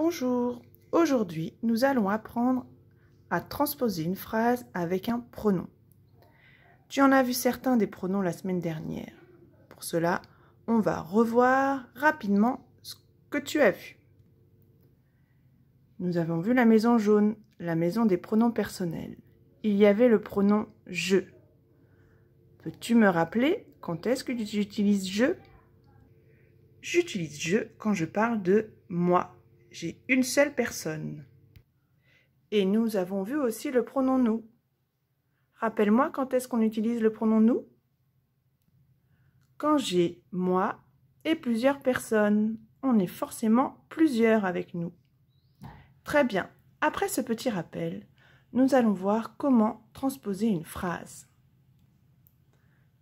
Bonjour, aujourd'hui nous allons apprendre à transposer une phrase avec un pronom. Tu en as vu certains des pronoms la semaine dernière. Pour cela, on va revoir rapidement ce que tu as vu. Nous avons vu la maison jaune, la maison des pronoms personnels. Il y avait le pronom je. Peux-tu me rappeler quand est-ce que tu utilises je J'utilise je quand je parle de moi j'ai une seule personne. Et nous avons vu aussi le pronom nous. Rappelle-moi quand est-ce qu'on utilise le pronom nous Quand j'ai moi et plusieurs personnes. On est forcément plusieurs avec nous. Très bien. Après ce petit rappel, nous allons voir comment transposer une phrase.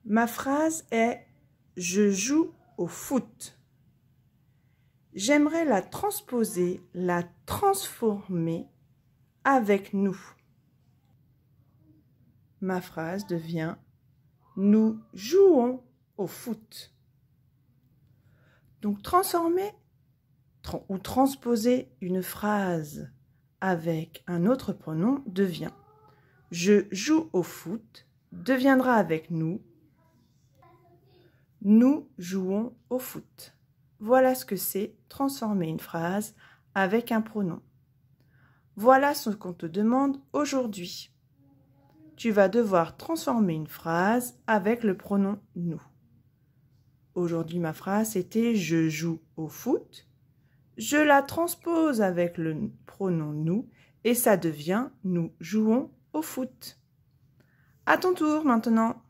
Ma phrase est Je joue au foot j'aimerais la transposer, la transformer avec nous. Ma phrase devient Nous jouons au foot. Donc transformer ou transposer une phrase avec un autre pronom devient Je joue au foot deviendra avec nous Nous jouons au foot. Voilà ce que c'est transformer une phrase avec un pronom. Voilà ce qu'on te demande aujourd'hui. Tu vas devoir transformer une phrase avec le pronom nous. Aujourd'hui, ma phrase était je joue au foot. Je la transpose avec le pronom nous et ça devient nous jouons au foot. À ton tour maintenant.